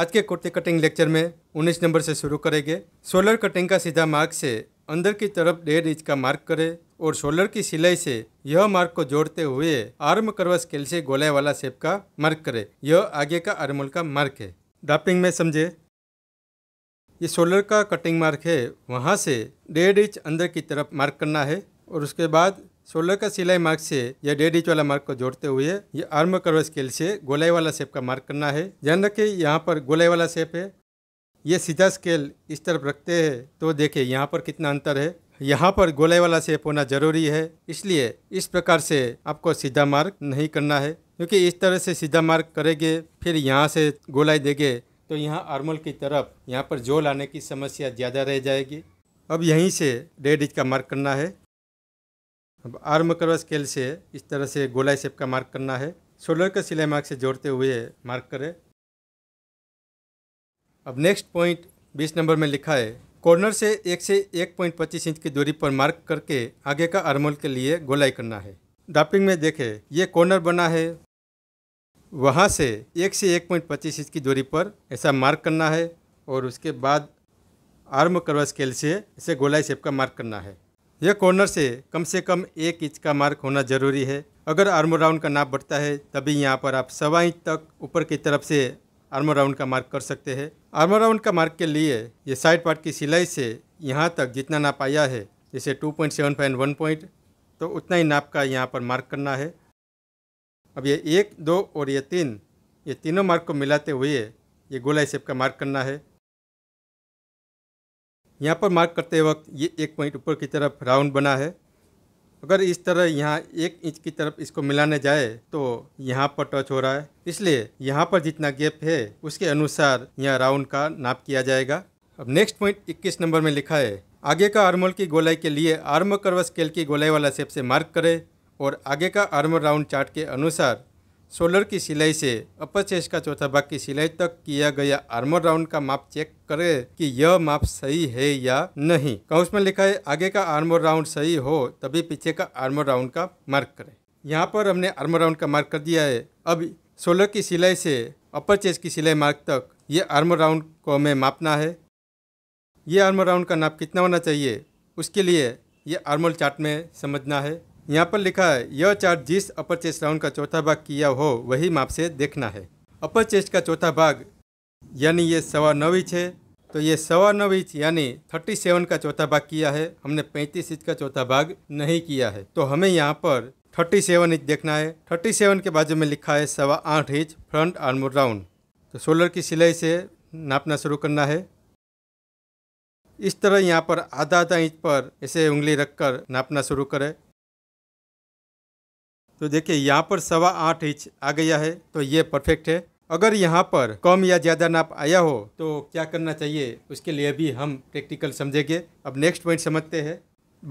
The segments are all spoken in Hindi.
आज के कुर्ते कटिंग लेक्चर में 19 नंबर से शुरू करेंगे सोलर कटिंग का सीधा मार्ग से अंदर की तरफ डेढ़ इंच का मार्क करें और सोलर की सिलाई से यह मार्क को जोड़ते हुए आर्म करवा स्केल से गोलाई वाला शेप का मार्क करें यह आगे का आर्मोल का मार्क है ड्राफ्टिंग में समझे ये सोलर का कटिंग मार्क है वहाँ से डेढ़ इंच अंदर की तरफ मार्क करना है और उसके बाद सोलह का सिलाई मार्क से या डेढ़ इंच वाला मार्क को जोड़ते हुए ये आर्म कर्व स्केल से गोलाई वाला शेप का मार्क करना है ध्यान रखें यहाँ पर गोलाई वाला शेप है ये सीधा स्केल इस तरफ रखते हैं तो देखे यहाँ पर कितना अंतर है यहाँ पर गोलाई वाला शेप होना जरूरी है इसलिए इस प्रकार से आपको सीधा मार्क नहीं करना है क्योंकि इस तरह से सीधा मार्क करेंगे फिर यहाँ से गोलाई देंगे तो यहाँ आर्मल की तरफ यहाँ पर जोल आने की समस्या ज़्यादा रह जाएगी अब यहीं से डेढ़ इंच का मार्क करना है अब आर्म कर्व स्केल से इस तरह से गोलाई शेप का मार्क करना है शोल्डर का सिलाई मार्क से जोड़ते हुए मार्क करें अब नेक्स्ट पॉइंट बीस नंबर में लिखा है कॉर्नर से एक से एक पॉइंट पच्चीस इंच की दूरी पर मार्क करके आगे का आर्मोल के लिए गोलाई करना है डापिंग में देखें ये कॉर्नर बना है वहाँ से एक से एक पॉइंट पच्चीस इंच की दूरी पर ऐसा मार्क करना है और उसके बाद आर्म करवा स्केल से इसे गोलाई शेप का मार्क करना है यह कॉर्नर से कम से कम एक इंच का मार्क होना जरूरी है अगर आर्मो राउंड का नाप बढ़ता है तभी यहाँ पर आप सवा इंच तक ऊपर की तरफ से आर्मो राउंड का मार्क कर सकते हैं आर्मो राउंड का मार्क के लिए ये साइड पार्ट की सिलाई से यहाँ तक जितना नाप आया है जैसे two point seven five one point तो उतना ही नाप का यहाँ पर मार्क करना है अब ये एक दो और ये तीन ये तीनों मार्क को मिलाते हुए ये गोलाई शेप का मार्क करना है यहाँ पर मार्क करते वक्त ये एक पॉइंट ऊपर की तरफ राउंड बना है अगर इस तरह यहाँ एक इंच की तरफ इसको मिलाने जाए तो यहाँ पर टच हो रहा है इसलिए यहाँ पर जितना गैप है उसके अनुसार यहाँ राउंड का नाप किया जाएगा अब नेक्स्ट पॉइंट 21 नंबर में लिखा है आगे का आर्मोल की गोलाई के लिए आर्म कर्व स्केल की गोलाई वाला सेप से मार्क करें और आगे का आर्मर राउंड चार्ट के अनुसार सोलर की सिलाई से अपर चेस्ट का चौथा भाग की सिलाई तक किया गया आर्मर राउंड का माप चेक करें कि यह माप सही है या नहीं काउंस में लिखा है आगे का आर्मर राउंड सही हो तभी पीछे का आर्मर राउंड का मार्क करें यहाँ पर हमने आर्मर राउंड का मार्क कर दिया है अब सोलर की सिलाई से अपर चेस्ट की सिलाई मार्क तक ये आर्मर राउंड को हमें मापना है ये आर्मर राउंड का नाप कितना होना चाहिए उसके लिए ये आर्मोल चार्ट में समझना है यहाँ पर लिखा है यह चार्ट जिस अपर चेस्ट राउंड का चौथा भाग किया हो वही माप से देखना है अपर चेस्ट का चौथा भाग यानी ये सवा नौ इंच है तो ये सवा नौ इंच यानी थर्टी सेवन का चौथा भाग किया है हमने पैंतीस इंच का चौथा भाग नहीं किया है तो हमें यहाँ पर थर्टी सेवन इंच देखना है थर्टी सेवन के बाजू में लिखा है सवा आठ इंच फ्रंट आर्मोर राउंड तो सोलर की सिलाई से नापना शुरू करना है इस तरह यहाँ पर आधा आधा इंच पर ऐसे उंगली रखकर नापना शुरू करें तो देखिए यहाँ पर सवा आठ इंच आ गया है तो ये परफेक्ट है अगर यहाँ पर कम या ज़्यादा नाप आया हो तो क्या करना चाहिए उसके लिए भी हम प्रैक्टिकल समझेंगे अब नेक्स्ट पॉइंट समझते हैं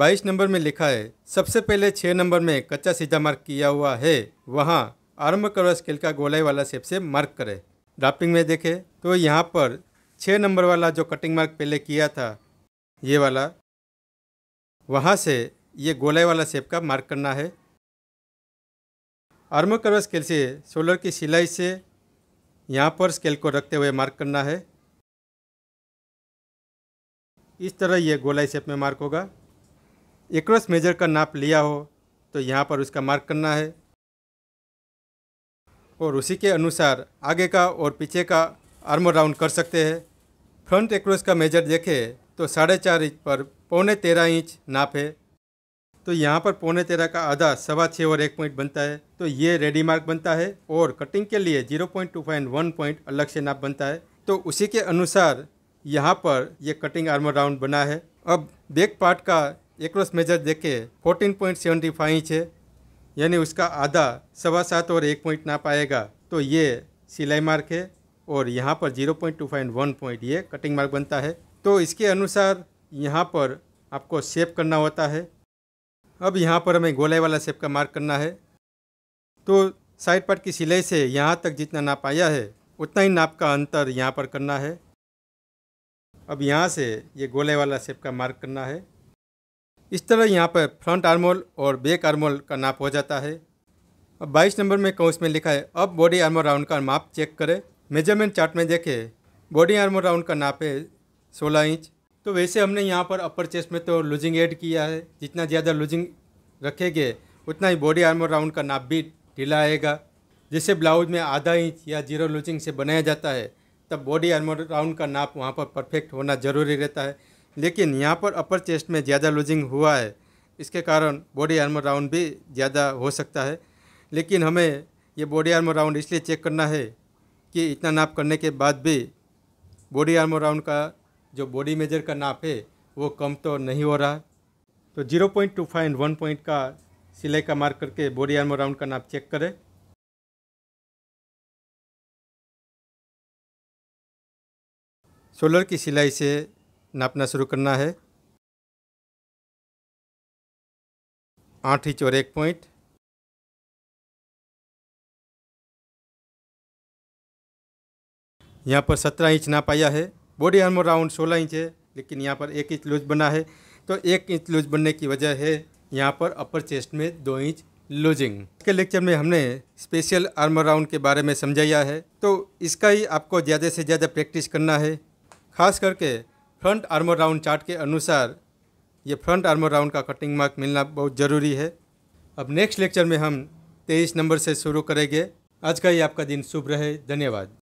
बाईस नंबर में लिखा है सबसे पहले छः नंबर में कच्चा सीधा मार्क किया हुआ है वहाँ आरम्भ करवा स्केल का गोलाई वाला सेप से मार्क करें ड्राफ्टिंग में देखें तो यहाँ पर छः नंबर वाला जो कटिंग मार्क पहले किया था ये वाला वहाँ से ये गोलाई वाला सेप का मार्क करना है आर्मर कर्व स्केल से शोल्डर की सिलाई से यहाँ पर स्केल को रखते हुए मार्क करना है इस तरह ये गोलाई शेप में मार्क होगा एक्रॉस मेजर का नाप लिया हो तो यहाँ पर उसका मार्क करना है और उसी के अनुसार आगे का और पीछे का आर्मो राउंड कर सकते हैं फ्रंट एक्रॉस का मेजर देखें तो साढ़े चार इंच पर पौने तेरह इंच नाप है तो यहाँ पर पौने तेरह का आधा सवा छः और एक पॉइंट बनता है तो ये रेडी मार्क बनता है और कटिंग के लिए zero point two five one point अलग से नाप बनता है तो उसी के अनुसार यहाँ पर ये कटिंग आर्मर राउंड बना है अब बैक पार्ट का एक मेजर देखे fourteen point seventy five inch है यानी उसका आधा सवा सात और एक पॉइंट नाप आएगा तो ये सिलाई मार्क है और यहाँ पर zero point two five one point ये कटिंग मार्क बनता है तो इसके अनुसार यहाँ पर आपको सेप करना होता है अब यहाँ पर हमें गोलाई वाला सेप का मार्क करना है तो साइड पार्ट की सिलाई से यहाँ तक जितना नाप आया है उतना ही नाप का अंतर यहाँ पर करना है अब यहाँ से ये गोले वाला सेप का मार्क करना है इस तरह यहाँ पर फ्रंट आर्मोल और बैक आर्मोल का नाप हो जाता है अब 22 नंबर में कौश में लिखा है अब बॉडी आर्मोल राउंड का माप चेक करें मेजरमेंट चार्ट में देखें बॉडी आर्मोल राउंड का नाप है सोलह इंच तो वैसे हमने यहाँ पर अपर चेस्ट में तो लूजिंग ऐड किया है जितना ज़्यादा लूजिंग रखेंगे उतना ही बॉडी आर्मर राउंड का नाप भी ढीला आएगा जैसे ब्लाउज में आधा इंच या जीरो लूजिंग से बनाया जाता है तब बॉडी आर्मर राउंड का नाप वहाँ पर परफेक्ट होना ज़रूरी रहता है लेकिन यहाँ पर अपर चेस्ट में ज़्यादा लूजिंग हुआ है इसके कारण बॉडी आर्मर राउंड भी ज़्यादा हो सकता है लेकिन हमें ये बॉडी आर्मर राउंड इसलिए चेक करना है कि इतना नाप करने के बाद भी बॉडी आर्मर राउंड का जो बॉडी मेजर का नाप है वो कम तो नहीं हो रहा तो zero point two five one point का सिलाई का मार्क करके बॉडी आर्मो राउंड का नाप चेक करें सोलर की सिलाई से नापना शुरू करना है आठ इंच और एक पॉइंट यहाँ पर सत्रह इंच नाप आया है बॉडी आर्मर राउंड सोलह इंच है लेकिन यहाँ पर एक इंच लूज बना है तो एक इंच लूज बनने की वजह है यहाँ पर अपर चेस्ट में दो इंच लूजिंग के लेक्चर में हमने स्पेशल आर्मर राउंड के बारे में समझाया है तो इसका ही आपको ज़्यादा से ज़्यादा प्रैक्टिस करना है खास करके फ्रंट आर्मर राउंड चार्ट के अनुसार ये फ्रंट आर्मर राउंड का कटिंग मार्क मिलना बहुत ज़रूरी है अब नेक्स्ट लेक्चर में हम तेईस नंबर से शुरू करेंगे आज का ही आपका दिन शुभ रहे धन्यवाद